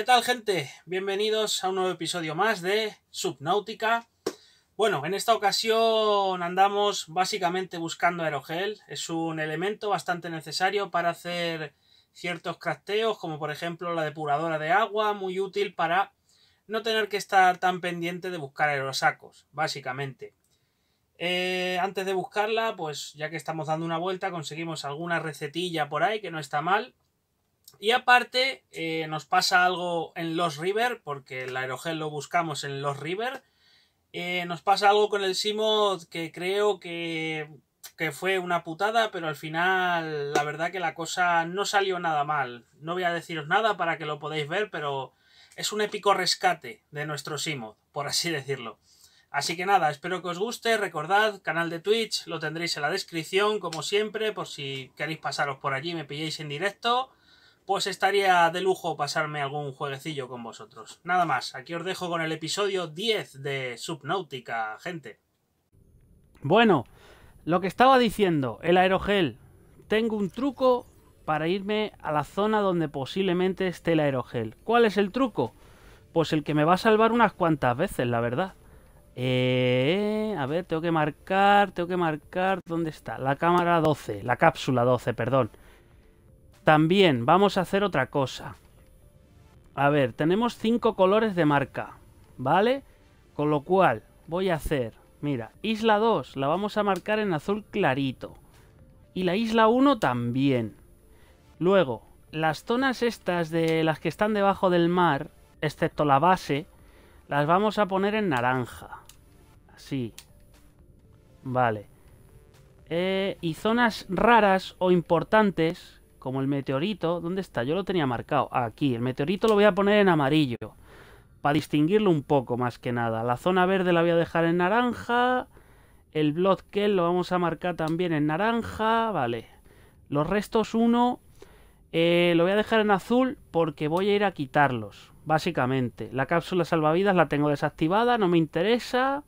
¿Qué tal gente? Bienvenidos a un nuevo episodio más de Subnautica Bueno, en esta ocasión andamos básicamente buscando aerogel. Es un elemento bastante necesario para hacer ciertos crafteos, como por ejemplo la depuradora de agua, muy útil para no tener que estar tan pendiente de buscar aerosacos, básicamente. Eh, antes de buscarla, pues ya que estamos dando una vuelta, conseguimos alguna recetilla por ahí que no está mal. Y aparte, eh, nos pasa algo en Los River, porque el aerogel lo buscamos en Los River. Eh, nos pasa algo con el Simod que creo que, fue una putada, pero al final la verdad que la cosa no salió nada mal. No voy a deciros nada para que lo podáis ver, pero es un épico rescate de nuestro Simod, por así decirlo. Así que nada, espero que os guste, recordad, canal de Twitch lo tendréis en la descripción, como siempre, por si queréis pasaros por allí me pilléis en directo pues estaría de lujo pasarme algún jueguecillo con vosotros. Nada más, aquí os dejo con el episodio 10 de Subnautica, gente. Bueno, lo que estaba diciendo, el aerogel. Tengo un truco para irme a la zona donde posiblemente esté el aerogel. ¿Cuál es el truco? Pues el que me va a salvar unas cuantas veces, la verdad. Eh, a ver, tengo que marcar, tengo que marcar. ¿Dónde está? La cámara 12, la cápsula 12, perdón. También vamos a hacer otra cosa. A ver, tenemos cinco colores de marca, ¿vale? Con lo cual voy a hacer, mira, isla 2 la vamos a marcar en azul clarito. Y la isla 1 también. Luego, las zonas estas de las que están debajo del mar, excepto la base, las vamos a poner en naranja. Así. Vale. Eh, y zonas raras o importantes como el meteorito, ¿dónde está? Yo lo tenía marcado. Aquí, el meteorito lo voy a poner en amarillo. Para distinguirlo un poco, más que nada. La zona verde la voy a dejar en naranja. El bloque lo vamos a marcar también en naranja. Vale. Los restos uno eh, lo voy a dejar en azul porque voy a ir a quitarlos. Básicamente. La cápsula salvavidas la tengo desactivada, no me interesa.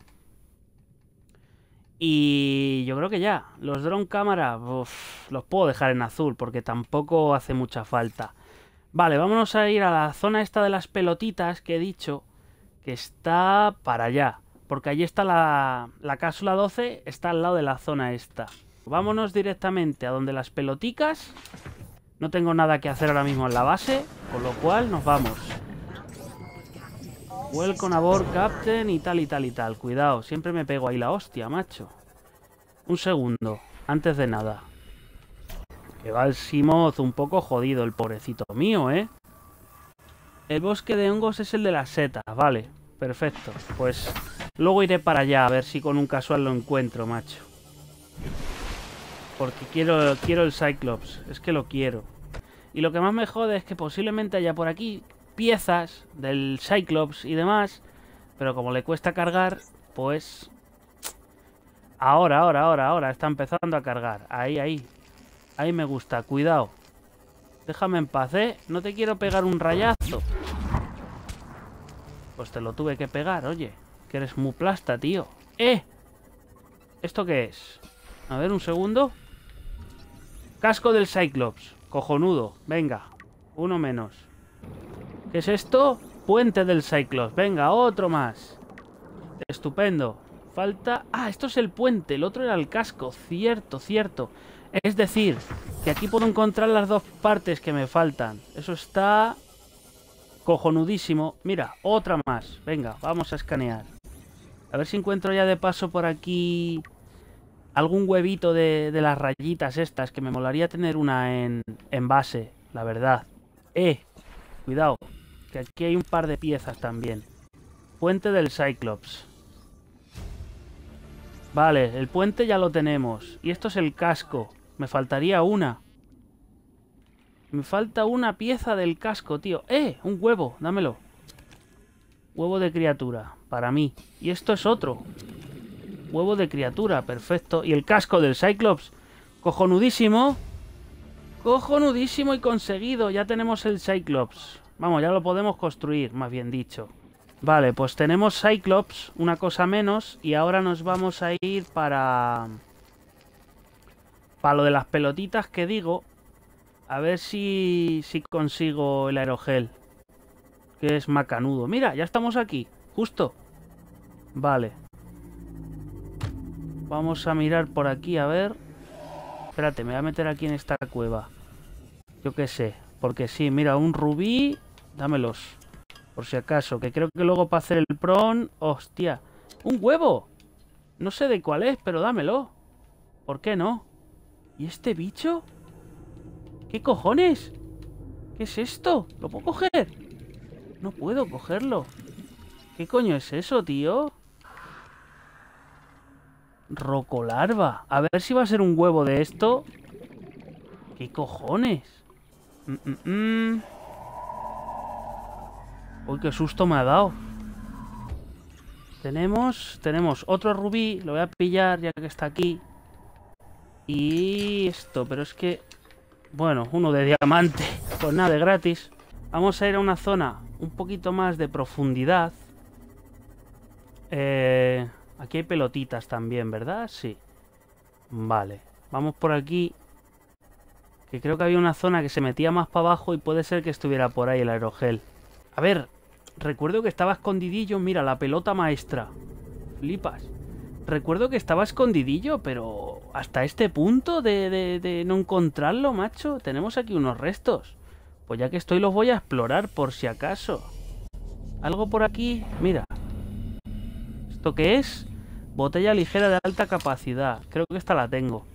Y yo creo que ya, los drone cámara los puedo dejar en azul porque tampoco hace mucha falta. Vale, vámonos a ir a la zona esta de las pelotitas que he dicho, que está para allá. Porque allí está la, la cápsula 12, está al lado de la zona esta. Vámonos directamente a donde las peloticas. No tengo nada que hacer ahora mismo en la base, con lo cual nos vamos. Welcome aboard, Captain, y tal, y tal, y tal. Cuidado, siempre me pego ahí la hostia, macho. Un segundo, antes de nada. Que va el Simoth un poco jodido, el pobrecito mío, ¿eh? El bosque de hongos es el de las setas, vale. Perfecto, pues luego iré para allá a ver si con un casual lo encuentro, macho. Porque quiero, quiero el Cyclops, es que lo quiero. Y lo que más me jode es que posiblemente haya por aquí piezas del Cyclops y demás, pero como le cuesta cargar, pues... Ahora, ahora, ahora, ahora, está empezando a cargar. Ahí, ahí. Ahí me gusta, cuidado. Déjame en paz, ¿eh? No te quiero pegar un rayazo. Pues te lo tuve que pegar, oye. Que eres muy plasta, tío. ¡Eh! ¿Esto qué es? A ver, un segundo. Casco del Cyclops. Cojonudo. Venga. Uno menos. ¿Qué es esto? Puente del Cyclops. Venga, otro más. Estupendo. Falta... Ah, esto es el puente. El otro era el casco. Cierto, cierto. Es decir, que aquí puedo encontrar las dos partes que me faltan. Eso está... Cojonudísimo. Mira, otra más. Venga, vamos a escanear. A ver si encuentro ya de paso por aquí... Algún huevito de, las rayitas estas, que me molaría tener una en, en base, la verdad. Eh, cuidado, que aquí hay un par de piezas también. Puente del Cyclops. Vale, el puente ya lo tenemos. Y esto es el casco. Me faltaría una. Me falta una pieza del casco, tío. ¡Eh! Un huevo, dámelo. Huevo de criatura, para mí. Y esto es otro. Huevo de criatura, perfecto. Y el casco del Cyclops. Cojonudísimo. Cojonudísimo y conseguido. Ya tenemos el Cyclops. Vamos, ya lo podemos construir, más bien dicho. Vale, pues tenemos Cyclops, una cosa menos, y ahora nos vamos a ir para... Para lo de las pelotitas que digo, a ver si, si consigo el aerogel, que es macanudo. Mira, ya estamos aquí, justo. Vale. Vamos a mirar por aquí, a ver. Espérate, me voy a meter aquí en esta cueva. Yo qué sé. Porque sí, mira, un rubí, dámelos. Por si acaso, que creo que luego para hacer el pron... ¡Hostia! ¡Un huevo! No sé de cuál es, pero dámelo. ¿Por qué no? ¿Y este bicho? ¿Qué cojones? ¿Qué es esto? ¿Lo puedo coger? No puedo cogerlo. ¿Qué coño es eso, tío? Rocolarva. A ver si va a ser un huevo de esto. ¿Qué cojones? Mm, mm, mm. Uy, qué susto me ha dado. Tenemos, tenemos otro rubí, lo voy a pillar ya que está aquí. Y esto, pero es que... Bueno, uno de diamante, pues nada, de gratis. Vamos a ir a una zona un poquito más de profundidad. Eh, aquí hay pelotitas también, ¿verdad? Sí. Vale, vamos por aquí que creo que había una zona que se metía más para abajo y puede ser que estuviera por ahí el aerogel. A ver, recuerdo que estaba escondidillo. Mira, la pelota maestra. Flipas. Recuerdo que estaba escondidillo, pero hasta este punto de, de no encontrarlo, macho. Tenemos aquí unos restos. Pues ya que estoy los voy a explorar por si acaso. Algo por aquí, mira. ¿Esto qué es? Botella ligera de alta capacidad. Creo que esta la tengo.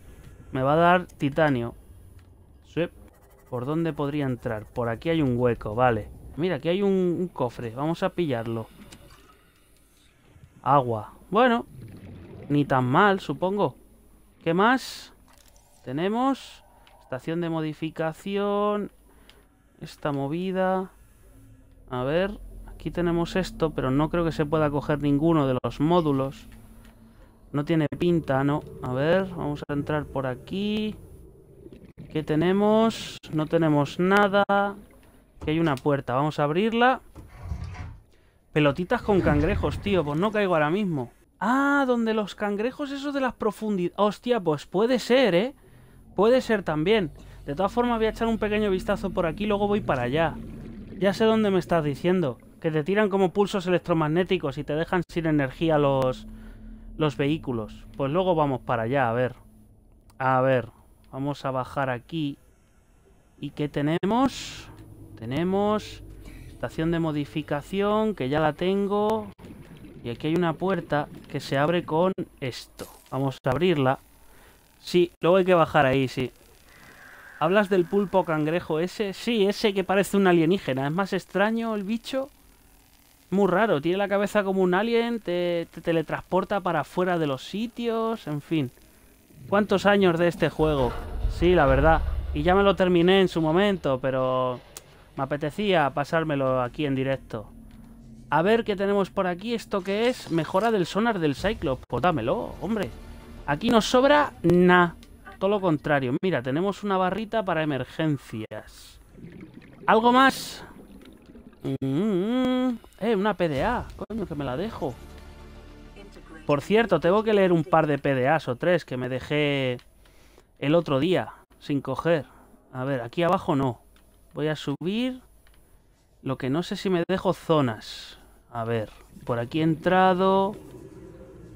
Me va a dar titanio. ¿Por dónde podría entrar? Por aquí hay un hueco, vale. Mira, aquí hay un, cofre. Vamos a pillarlo. Agua. Bueno, ni tan mal, supongo. ¿Qué más? Tenemos estación de modificación. Esta movida. A ver, aquí tenemos esto, pero no creo que se pueda coger ninguno de los módulos. No tiene pinta, ¿no? A ver, vamos a entrar por aquí. ¿Qué tenemos? No tenemos nada. Aquí hay una puerta. Vamos a abrirla. Pelotitas con cangrejos, tío. Pues no caigo ahora mismo. Ah, donde los cangrejos esos de las profundidades... Hostia, pues puede ser, ¿eh? Puede ser también. De todas formas voy a echar un pequeño vistazo por aquí, luego voy para allá. Ya sé dónde me estás diciendo. Que te tiran como pulsos electromagnéticos y te dejan sin energía los, los vehículos. Pues luego vamos para allá, a ver. A ver. Vamos a bajar aquí. ¿Y qué tenemos? Tenemos estación de modificación, que ya la tengo. Y aquí hay una puerta que se abre con esto. Vamos a abrirla. Sí, luego hay que bajar ahí, sí. ¿Hablas del pulpo cangrejo ese? Sí, ese que parece un alienígena. Es más extraño el bicho. Muy raro, tiene la cabeza como un alien, te, te teletransporta para fuera de los sitios, en fin. ¿Cuántos años de este juego? Sí, la verdad. Y ya me lo terminé en su momento, pero me apetecía pasármelo aquí en directo. A ver qué tenemos por aquí. ¿Esto que es? Mejora del sonar del Cyclops. Pues hombre. Aquí nos sobra nada. Todo lo contrario. Mira, tenemos una barrita para emergencias. ¿Algo más? Mm, mm, mm. Eh, una PDA. Coño, que me la dejo. Por cierto, tengo que leer un par de PDAs o tres que me dejé el otro día sin coger. A ver, aquí abajo no. Voy a subir. Lo que no sé si me dejo zonas. A ver, por aquí he entrado.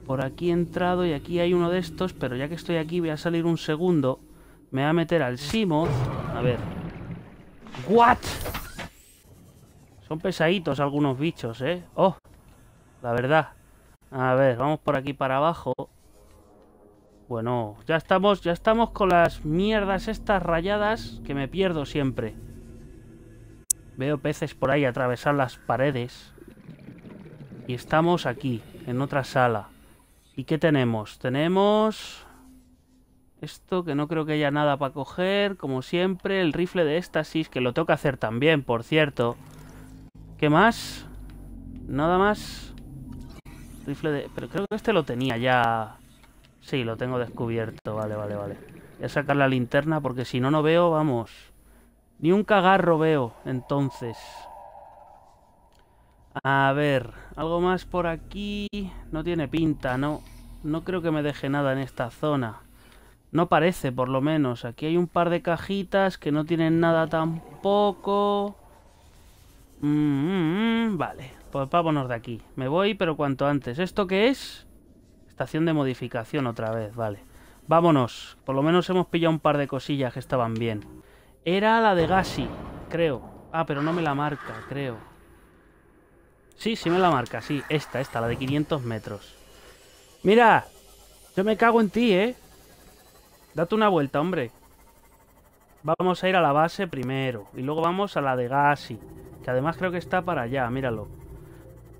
Por aquí he entrado y aquí hay uno de estos. Pero ya que estoy aquí voy a salir un segundo. Me voy a meter al Simoth. A ver. ¿What? Son pesaditos algunos bichos, ¿eh? Oh, la verdad. A ver, vamos por aquí para abajo. Bueno, ya estamos, ya estamos con las mierdas estas rayadas que me pierdo siempre. Veo peces por ahí atravesar las paredes. Y estamos aquí, en otra sala. ¿Y qué tenemos? Tenemos... Esto que no creo que haya nada para coger, como siempre. El rifle de éstasis, que lo toca hacer también, por cierto. ¿Qué más? Nada más. Rifle de... Pero creo que este lo tenía ya... Sí, lo tengo descubierto. Vale, vale, vale. Voy a sacar la linterna porque si no, no veo, vamos. Ni un cagarro veo, entonces. A ver, algo más por aquí. No tiene pinta, no. No creo que me deje nada en esta zona. No parece, por lo menos. Aquí hay un par de cajitas que no tienen nada tampoco. Mm, mm, mm vale, pues vámonos de aquí. Me voy, pero cuanto antes. ¿Esto qué es? Estación de modificación otra vez, vale. Vámonos. Por lo menos hemos pillado un par de cosillas que estaban bien. Era la de Gassi, creo. Ah, pero no me la marca, creo. Sí, sí me la marca, sí. Esta, esta, la de 500 metros. ¡Mira! Yo me cago en ti, ¿eh? Date una vuelta, hombre. Vamos a ir a la base primero. Y luego vamos a la de Gassi. Que además creo que está para allá, míralo.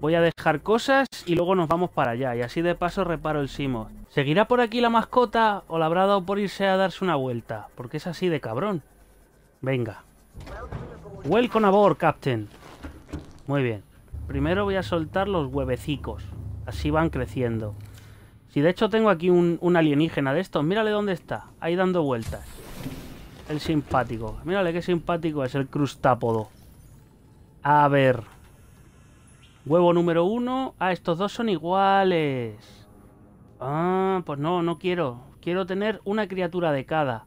Voy a dejar cosas y luego nos vamos para allá. Y así de paso reparo el Simo. ¿Seguirá por aquí la mascota o la habrá dado por irse a darse una vuelta? Porque es así de cabrón. Venga. Welcome aboard, Captain. Muy bien. Primero voy a soltar los huevecicos. Así van creciendo. Si de hecho tengo aquí un, un, alienígena de estos, mírale dónde está, ahí dando vueltas. El simpático. Mírale qué simpático es el crustápodo. A ver. Huevo número uno. Ah, estos dos son iguales. Ah, pues no, no quiero. Quiero tener una criatura de cada.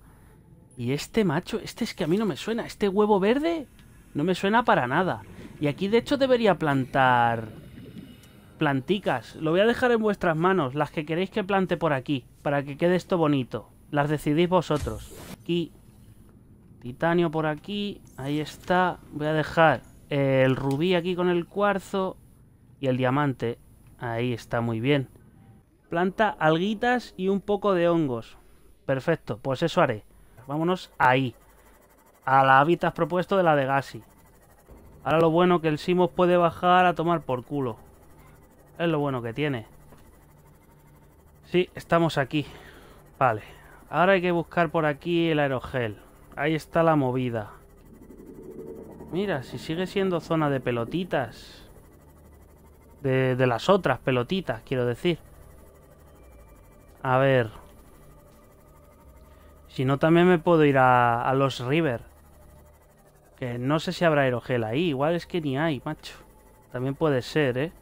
Y este macho, este es que a mí no me suena. Este huevo verde no me suena para nada. Y aquí de hecho debería plantar planticas. Lo voy a dejar en vuestras manos, las que queréis que plante por aquí, para que quede esto bonito. Las decidís vosotros. Aquí, titanio por aquí, ahí está. Voy a dejar el rubí aquí con el cuarzo y el diamante. Ahí está muy bien. Planta alguitas y un poco de hongos. Perfecto, pues eso haré. Vámonos ahí. A la hábitat propuesto de la de Gassi. Ahora lo bueno que el Simos puede bajar a tomar por culo. Es lo bueno que tiene. Sí, estamos aquí. Vale. Ahora hay que buscar por aquí el aerogel. Ahí está la movida. Mira, si sigue siendo zona de pelotitas. De, las otras pelotitas, quiero decir. A ver. Si no, también me puedo ir a, los River. Que no sé si habrá aerogel ahí. Igual es que ni hay, macho. También puede ser, ¿eh?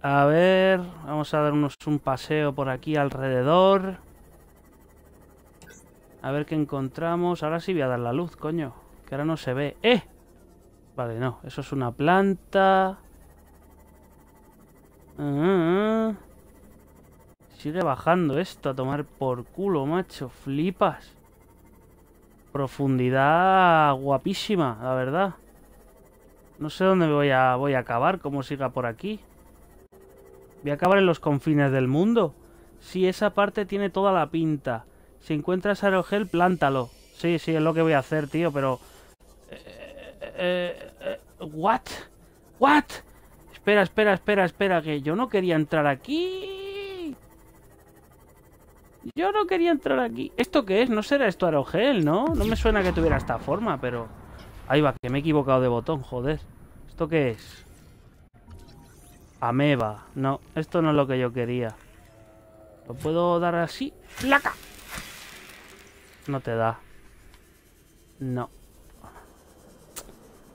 A ver, vamos a darnos un paseo por aquí alrededor. A ver qué encontramos. Ahora sí voy a dar la luz, coño. Que ahora no se ve. ¡Eh! Vale, no. Eso es una planta. Ah. sigue bajando esto a tomar por culo, macho. Flipas. Profundidad guapísima, la verdad. No sé dónde voy a, voy a acabar, Cómo siga por aquí. Voy a acabar en los confines del mundo. Si sí, esa parte tiene toda la pinta. Si encuentras aerogel, plántalo. Sí, sí, es lo que voy a hacer, tío, pero... Eh, eh, eh, ¿What? ¿What? Espera, espera, espera, espera, que yo no quería entrar aquí. Yo no quería entrar aquí. ¿Esto qué es? No será esto arogel, ¿no? No me suena que tuviera esta forma, pero... Ahí va, que me he equivocado de botón, joder. ¿Esto qué es? Ameba. No, esto no es lo que yo quería. ¿Lo puedo dar así? ¡Placa! No te da. No.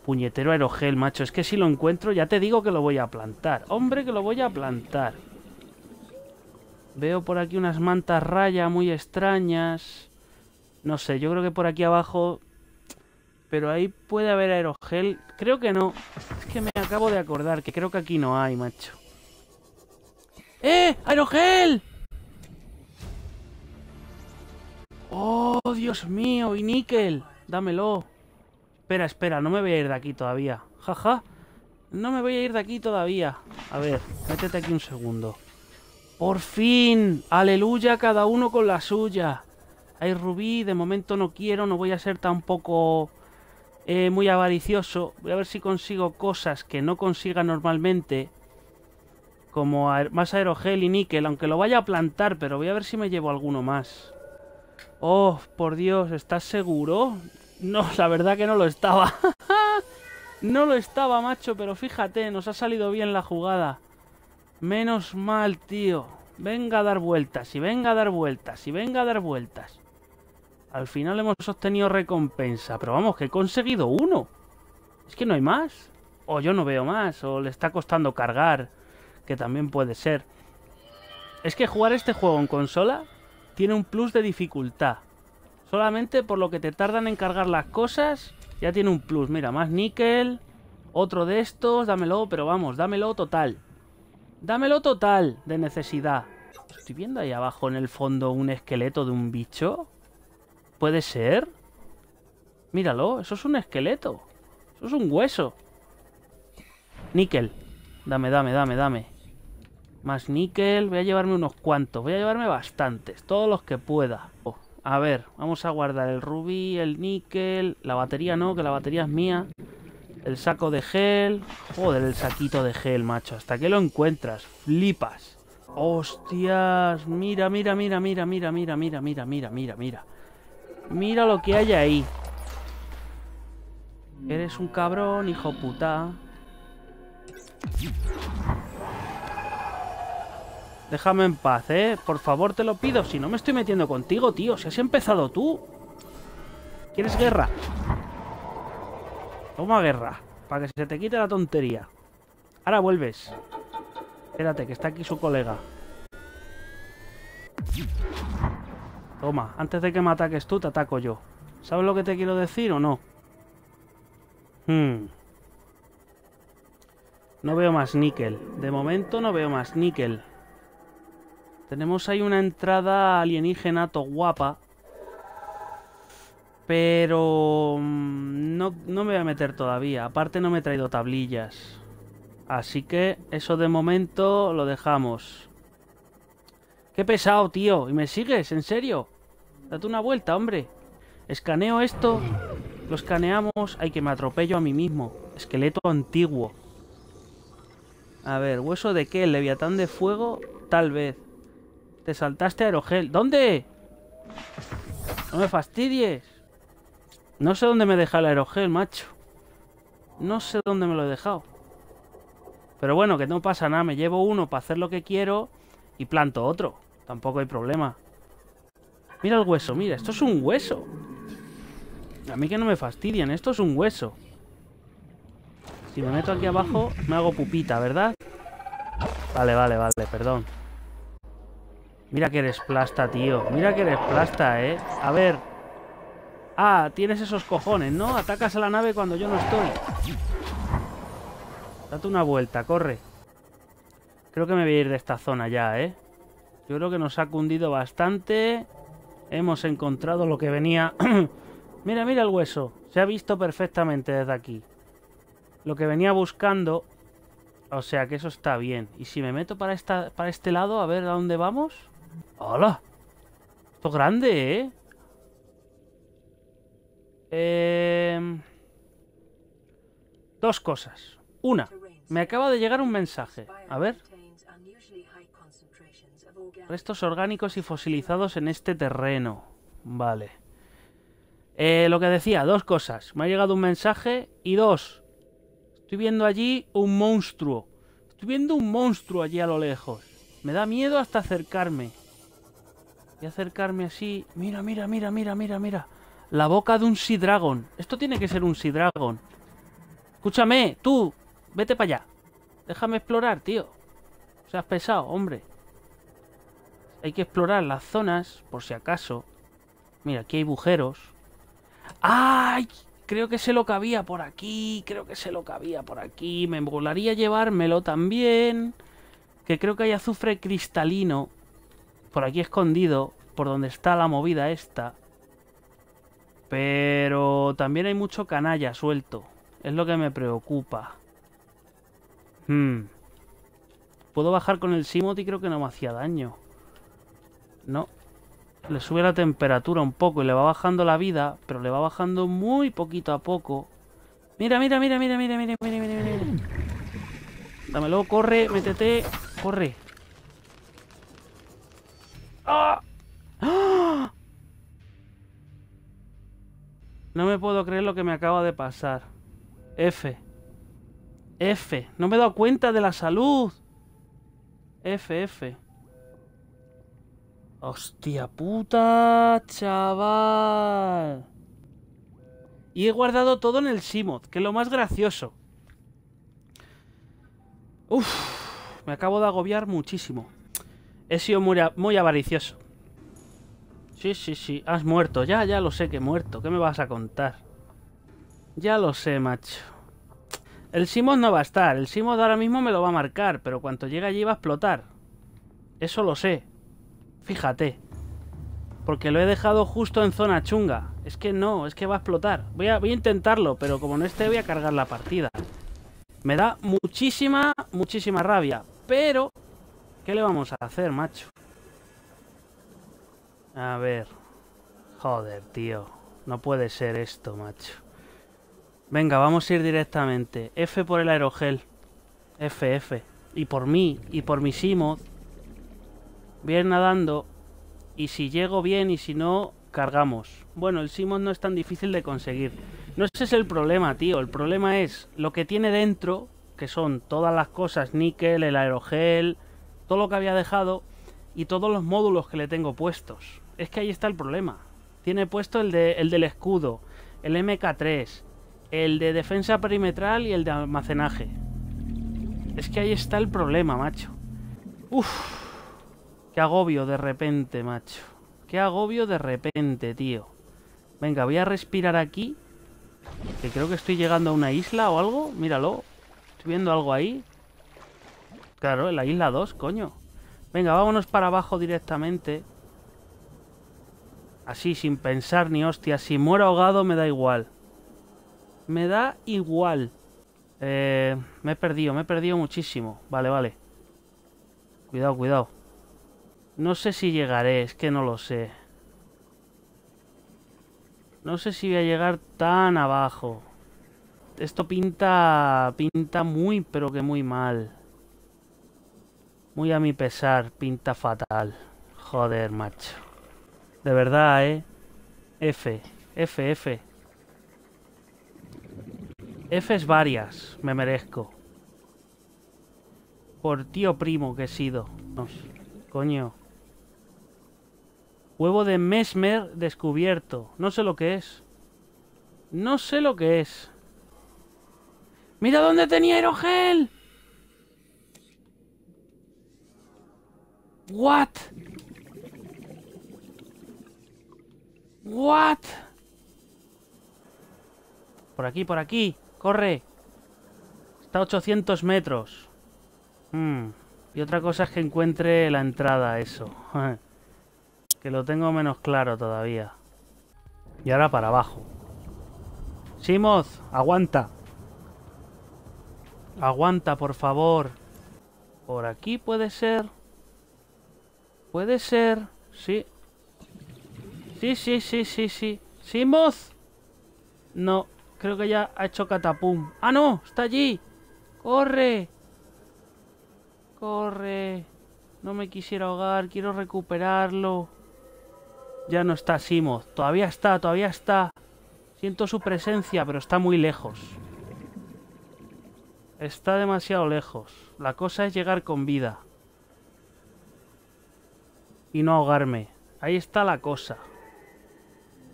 Puñetero aerogel, macho. Es que si lo encuentro, ya te digo que lo voy a plantar. Hombre, que lo voy a plantar. Veo por aquí unas mantas raya muy extrañas. No sé, yo creo que por aquí abajo... Pero ahí puede haber aerogel. Creo que no. Es que me acabo de acordar que creo que aquí no hay, macho. ¡Eh! ¡Aerogel! ¡Oh, Dios mío! ¡Y níquel! ¡Dámelo! espera, espera, no me voy a ir de aquí todavía. Jaja, no me voy a ir de aquí todavía. A ver, métete aquí un segundo. ¡Por fin! ¡Aleluya! Cada uno con la suya. Hay rubí, de momento no quiero, no voy a ser tampoco eh, muy avaricioso. Voy a ver si consigo cosas que no consiga normalmente. Como más aerogel y níquel, aunque lo vaya a plantar, pero voy a ver si me llevo alguno más. Oh, por Dios, ¿estás seguro? No, la verdad que no lo estaba. no lo estaba, macho, pero fíjate, nos ha salido bien la jugada. Menos mal, tío. Venga a dar vueltas, y venga a dar vueltas, y venga a dar vueltas. Al final hemos obtenido recompensa, pero vamos, que he conseguido uno. Es que no hay más. O yo no veo más, o le está costando cargar, que también puede ser. Es que jugar este juego en consola tiene un plus de dificultad. Solamente por lo que te tardan en cargar las cosas, ya tiene un plus. Mira, más níquel, otro de estos, dámelo, pero vamos, dámelo total. Dámelo total de necesidad. Estoy viendo ahí abajo en el fondo un esqueleto de un bicho. ¿Puede ser? Míralo, eso es un esqueleto. Eso es un hueso. Níquel. Dame, dame, dame, dame. Más níquel. Voy a llevarme unos cuantos. Voy a llevarme bastantes. Todos los que pueda. A ver, vamos a guardar el rubí, el níquel, la batería no, que la batería es mía. El saco de gel. Joder, el saquito de gel, macho. Hasta que lo encuentras. Flipas. Hostias. Mira, mira, mira, mira, mira, mira, mira, mira, mira, mira, mira. Mira lo que hay ahí. Eres un cabrón, hijo puta. Déjame en paz, ¿eh? Por favor, te lo pido. Si no me estoy metiendo contigo, tío. Si has empezado tú. ¿Quieres guerra? Toma guerra. Para que se te quite la tontería. Ahora vuelves. Espérate, que está aquí su colega. Toma, antes de que me ataques tú, te ataco yo. ¿Sabes lo que te quiero decir o no? Hmm. No veo más níquel. De momento no veo más níquel. Tenemos ahí una entrada alienígena to guapa. Pero... Mm, no, no, me voy a meter todavía. Aparte no me he traído tablillas. Así que eso de momento lo dejamos. ¡Qué pesado, tío! ¿Y me sigues? ¿En serio? Date una vuelta, hombre. Escaneo esto. Lo escaneamos. Ay, que me atropello a mí mismo. Esqueleto antiguo. A ver, hueso de qué? leviatán de fuego? Tal vez. Te saltaste aerogel. ¿Dónde? No me fastidies. No sé dónde me deja el aerogel, macho. No sé dónde me lo he dejado. Pero bueno, que no pasa nada. Me llevo uno para hacer lo que quiero y planto otro. Tampoco hay problema. Mira el hueso, mira. Esto es un hueso. A mí que no me fastidian. Esto es un hueso. Si me meto aquí abajo, me hago pupita, ¿verdad? Vale, vale, vale. Perdón. Mira que desplasta, tío. Mira que desplasta, ¿eh? A ver. Ah, tienes esos cojones, ¿no? Atacas a la nave cuando yo no estoy. Date una vuelta, corre. Creo que me voy a ir de esta zona ya, ¿eh? Yo creo que nos ha cundido bastante. Hemos encontrado lo que venía... mira, mira el hueso. Se ha visto perfectamente desde aquí. Lo que venía buscando... O sea que eso está bien. Y si me meto para, esta, para este lado, a ver a dónde vamos... ¡Hola! Esto grande, ¿eh? Em, dos cosas. Una, me acaba de llegar un mensaje. A ver. Restos orgánicos y fosilizados en este terreno. Vale. Eh, lo que decía, dos cosas. Me ha llegado un mensaje y dos. Estoy viendo allí un monstruo. Estoy viendo un monstruo allí a lo lejos. Me da miedo hasta acercarme y acercarme así. Mira, mira, mira, mira, mira, mira. La boca de un Sea Dragon. Esto tiene que ser un Sea Escúchame, tú, vete para allá. Déjame explorar, tío. Seas pesado, hombre. Hay que explorar las zonas, por si acaso. Mira, aquí hay bujeros. ¡Ay! Creo que se lo cabía por aquí. Creo que se lo cabía por aquí. Me volaría llevármelo también. Que creo que hay azufre cristalino por aquí escondido, por donde está la movida esta. Pero también hay mucho canalla suelto. Es lo que me preocupa. Hmm. Puedo bajar con el Simot y creo que no me hacía daño. No. Le sube la temperatura un poco y le va bajando la vida, pero le va bajando muy poquito a poco. Mira, mira, mira, mira, mira, mira, mira, mira, mira. corre, métete, corre. No me puedo creer lo que me acaba de pasar. F. F. No me he dado cuenta de la salud. F, F. Hostia puta, chaval. Y he guardado todo en el Simod, que es lo más gracioso. Uf, me acabo de agobiar muchísimo. He sido muy, muy avaricioso. Sí, sí, sí. Has muerto. Ya, ya lo sé que he muerto. ¿Qué me vas a contar? Ya lo sé, macho. El Simos no va a estar. El Simos ahora mismo me lo va a marcar, pero cuando llegue allí va a explotar. Eso lo sé. Fíjate. Porque lo he dejado justo en zona chunga. Es que no, es que va a explotar. Voy voy a intentarlo, pero como no esté voy a cargar la partida. Me da muchísima, muchísima rabia. Pero ¿Qué le vamos a hacer, macho? A ver. Joder, tío. No puede ser esto, macho. Venga, vamos a ir directamente. F por el aerogel. F, F. Y por mí, y por mi Simoth. Bien nadando. Y si llego bien y si no, cargamos. Bueno, el Simoth no es tan difícil de conseguir. No ese es el problema, tío. El problema es lo que tiene dentro, que son todas las cosas, níquel, el aerogel, todo lo que había dejado y todos los módulos que le tengo puestos. Es que ahí está el problema. Tiene puesto el, de, el del escudo, el MK3, el de defensa perimetral y el de almacenaje. Es que ahí está el problema, macho. Uf, qué agobio de repente, macho. Qué agobio de repente, tío. Venga, voy a respirar aquí. Que creo que estoy llegando a una isla o algo. Míralo. Estoy viendo algo ahí. Claro, en la isla 2, coño. Venga, vámonos para abajo directamente. Así, sin pensar ni hostia. Si muero ahogado, me da igual. Me da igual. Eh, me he perdido, me he perdido muchísimo. Vale, vale. Cuidado, cuidado. No sé si llegaré, es que no lo sé. No sé si voy a llegar tan abajo. Esto pinta... pinta muy, pero que muy mal. Muy a mi pesar, pinta fatal. Joder, macho. De verdad, ¿eh? F, F, F. F es varias, me merezco. Por tío primo que he sido. coño. Huevo de Mesmer descubierto. No sé lo que es. No sé lo que es. ¡Mira dónde tenía aerogel! What? What? Por aquí, por aquí. Corre. Está a 800 metros. Hmm. Y otra cosa es que encuentre la entrada, eso. que lo tengo menos claro todavía. Y ahora para abajo. Simoth, aguanta. Aguanta, por favor. Por aquí puede ser. Puede ser. Sí. Sí, sí, sí, sí, sí. ¡Simoz! No. Creo que ya ha hecho catapum. ¡Ah, no! ¡Está allí! ¡Corre! ¡Corre! No me quisiera ahogar. Quiero recuperarlo. Ya no está Simoth. Todavía está, todavía está. Siento su presencia, pero está muy lejos. Está demasiado lejos. La cosa es llegar con vida y no ahogarme. Ahí está la cosa.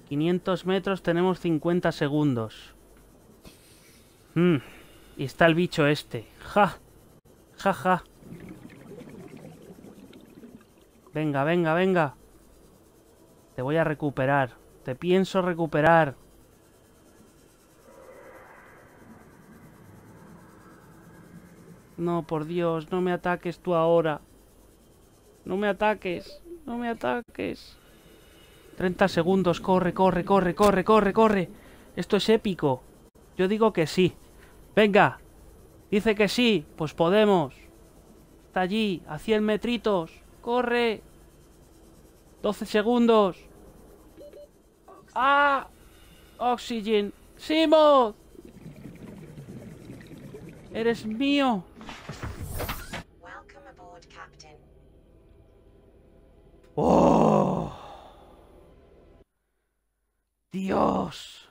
500 metros, tenemos 50 segundos. Hmm, y está el bicho este. ¡Ja! ¡Ja, ja! Venga, venga, venga. Te voy a recuperar. Te pienso recuperar. No, por Dios, no me ataques tú ahora. No me ataques. No me ataques. 30 segundos. Corre, corre, corre, corre, corre, corre. Esto es épico. Yo digo que sí. Venga. Dice que sí. Pues podemos. Está allí, a 100 metritos. Corre. 12 segundos. ¡Ah! Oxygen. Simo, ¡Eres mío! Oh. ¡Dios!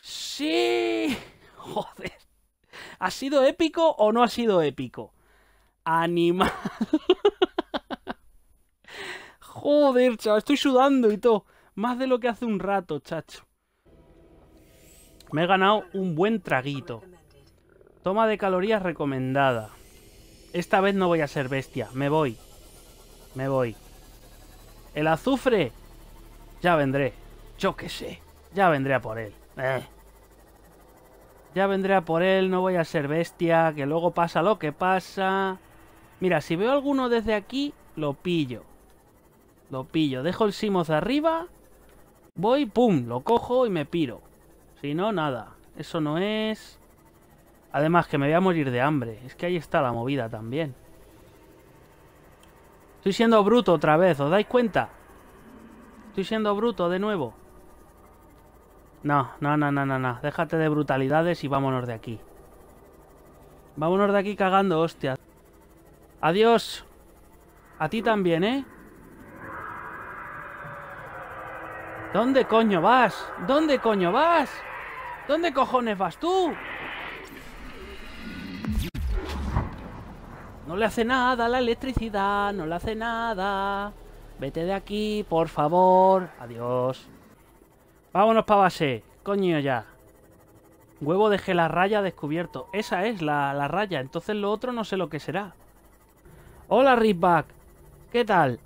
¡Sí! ¡Joder! ¿Ha sido épico o no ha sido épico? ¡Animal! ¡Joder, chaval! Estoy sudando y todo. Más de lo que hace un rato, chacho. Me he ganado un buen traguito. Toma de calorías recomendada. Esta vez no voy a ser bestia. Me voy. Me voy. ¿El azufre? Ya vendré. Yo qué sé. Ya vendré a por él. Eh. Ya vendré a por él, no voy a ser bestia, que luego pasa lo que pasa. Mira, si veo alguno desde aquí, lo pillo. Lo pillo. Dejo el simoz arriba. Voy, pum, lo cojo y me piro. Si no, nada. Eso no es... Además, que me voy a morir de hambre. Es que ahí está la movida también. Estoy siendo bruto otra vez, ¿os dais cuenta? Estoy siendo bruto de nuevo. No, no, no, no, no, no. Déjate de brutalidades y vámonos de aquí. Vámonos de aquí cagando, hostia. Adiós. A ti también, ¿eh? ¿Dónde coño vas? ¿Dónde coño vas? ¿Dónde cojones vas tú? No le hace nada la electricidad, no le hace nada. Vete de aquí, por favor. Adiós. Vámonos para base. Coño ya. Huevo dejé la raya descubierto. Esa es la, raya. Entonces lo otro no sé lo que será. Hola, Ripback. ¿Qué tal?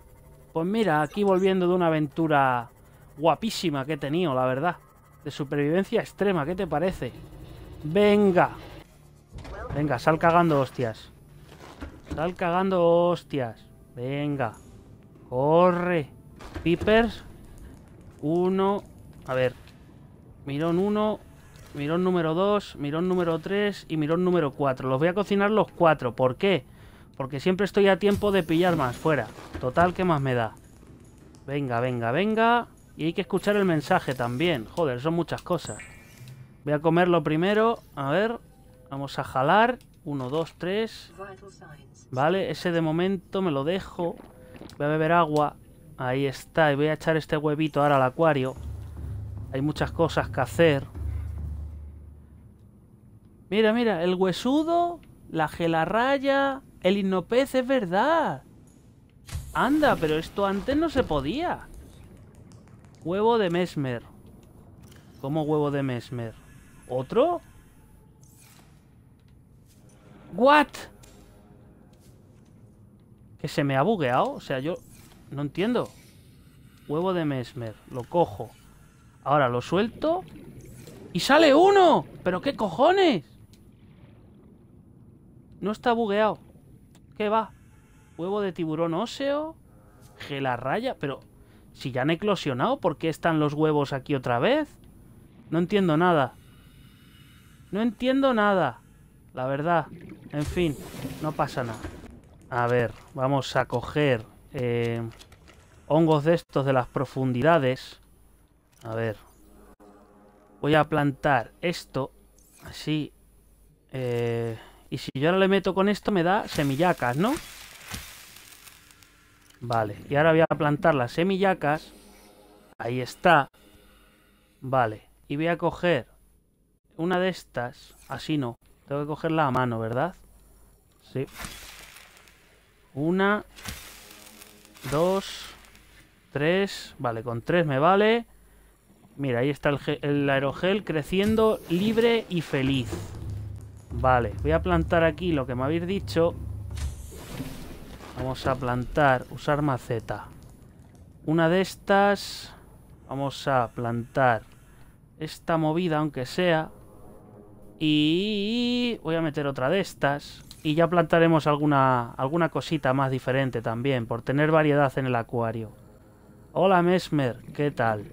Pues mira, aquí volviendo de una aventura guapísima que he tenido, la verdad. De supervivencia extrema, ¿qué te parece? Venga. Venga, sal cagando hostias. Están cagando hostias. Venga. Corre. Pipers. Uno. A ver. Mirón uno. Mirón número dos mirón número tres y mirón número cuatro Los voy a cocinar los cuatro. ¿Por qué? Porque siempre estoy a tiempo de pillar más. Fuera. Total, ¿qué más me da? Venga, venga, venga. Y hay que escuchar el mensaje también. Joder, son muchas cosas. Voy a comerlo primero. A ver. Vamos a jalar. uno, dos, tres. ¿Vale? Ese de momento me lo dejo. Voy a beber agua. Ahí está. Y voy a echar este huevito ahora al acuario. Hay muchas cosas que hacer. Mira, mira. El huesudo, la gelarraya, el pez, es verdad. Anda, pero esto antes no se podía. Huevo de mesmer. ¿Cómo huevo de mesmer? ¿Otro? ¿What? Que se me ha bugueado. O sea, yo no entiendo. Huevo de Mesmer. Lo cojo. Ahora lo suelto. ¡Y sale uno! ¿Pero qué cojones? No está bugueado. ¿Qué va? Huevo de tiburón óseo. Gelarraya. Pero si ya han eclosionado, ¿por qué están los huevos aquí otra vez? No entiendo nada. No entiendo nada. La verdad. En fin, no pasa nada. A ver, vamos a coger eh, hongos de estos de las profundidades. A ver. Voy a plantar esto, así. Eh, y si yo ahora le meto con esto me da semillacas, ¿no? Vale, y ahora voy a plantar las semillacas. Ahí está. Vale, y voy a coger una de estas. Así no, tengo que cogerla a mano, ¿verdad? Sí. Una. Dos. Tres. Vale, con tres me vale. Mira, ahí está el, aerogel creciendo libre y feliz. Vale, voy a plantar aquí lo que me habéis dicho. Vamos a plantar, usar maceta. Una de estas... Vamos a plantar esta movida, aunque sea. Y voy a meter otra de estas y ya plantaremos alguna, alguna cosita más diferente también, por tener variedad en el acuario. Hola Mesmer, ¿qué tal?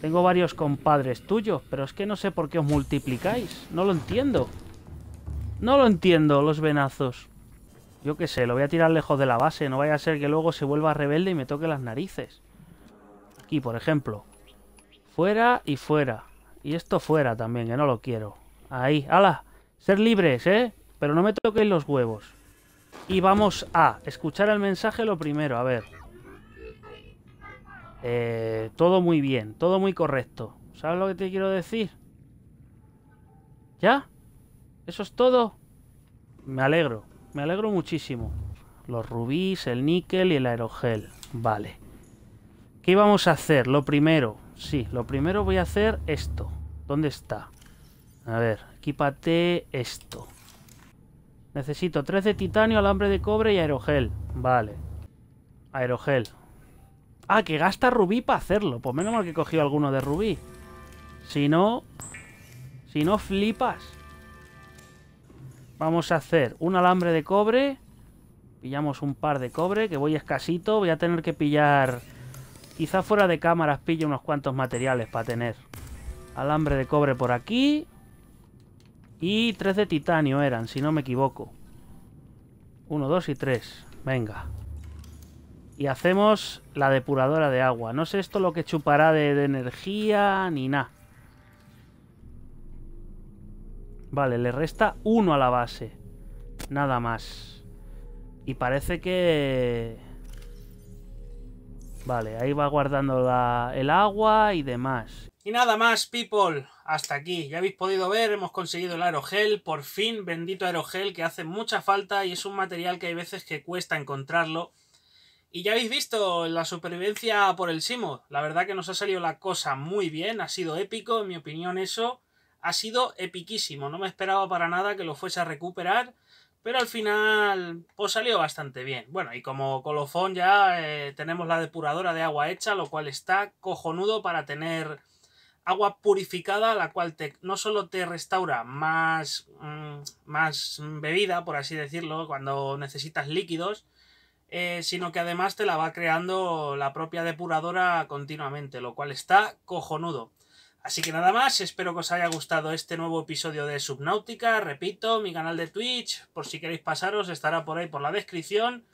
Tengo varios compadres tuyos, pero es que no sé por qué os multiplicáis. No lo entiendo. No lo entiendo, los venazos. Yo qué sé, lo voy a tirar lejos de la base. No vaya a ser que luego se vuelva rebelde y me toque las narices. Aquí, por ejemplo. Fuera y fuera. Y esto fuera también, que no lo quiero. Ahí, ¡hala! Ser libres, ¿eh? Pero no me toquéis los huevos. Y vamos a escuchar el mensaje lo primero, a ver. Eh, todo muy bien, todo muy correcto. ¿Sabes lo que te quiero decir? ¿Ya? ¿Eso es todo? Me alegro, me alegro muchísimo. Los rubíes, el níquel y el aerogel. Vale. ¿Qué vamos a hacer? Lo primero, sí, lo primero voy a hacer esto. ¿Dónde está? A ver, equipate esto. Necesito 3 de titanio, alambre de cobre y aerogel. Vale. Aerogel. Ah, que gasta rubí para hacerlo. Pues menos mal que cogido alguno de rubí. Si no... Si no, flipas. Vamos a hacer un alambre de cobre. Pillamos un par de cobre, que voy escasito. Voy a tener que pillar... Quizá fuera de cámaras pille unos cuantos materiales para tener. Alambre de cobre por aquí. Y tres de titanio eran, si no me equivoco. Uno, dos y tres. Venga. Y hacemos la depuradora de agua. No sé esto lo que chupará de, energía ni nada. Vale, le resta uno a la base. Nada más. Y parece que... Vale, ahí va guardando el agua y demás. Y nada más, people, hasta aquí. Ya habéis podido ver, hemos conseguido el aerogel, por fin, bendito aerogel, que hace mucha falta y es un material que hay veces que cuesta encontrarlo. Y ya habéis visto la supervivencia por el Simo. La verdad que nos ha salido la cosa muy bien, ha sido épico, en mi opinión eso ha sido epiquísimo. No me esperaba para nada que lo fuese a recuperar, pero al final pues salió bastante bien. Bueno, y como colofón ya eh, tenemos la depuradora de agua hecha, lo cual está cojonudo para tener agua purificada, la cual te, no solo te restaura más, mm, más bebida, por así decirlo, cuando necesitas líquidos, eh, sino que además te la va creando la propia depuradora continuamente, lo cual está cojonudo. Así que nada más, espero que os haya gustado este nuevo episodio de Subnautica. Repito, mi canal de Twitch, por si queréis pasaros, estará por ahí por la descripción.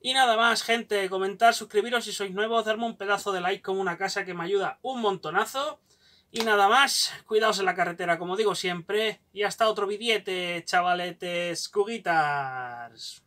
Y nada más, gente, comentar, suscribiros si sois nuevos, darme un pedazo de like como una casa que me ayuda un montonazo. Y nada más, cuidaos en la carretera como digo siempre, y hasta otro billete, chavaletes, cuguitas.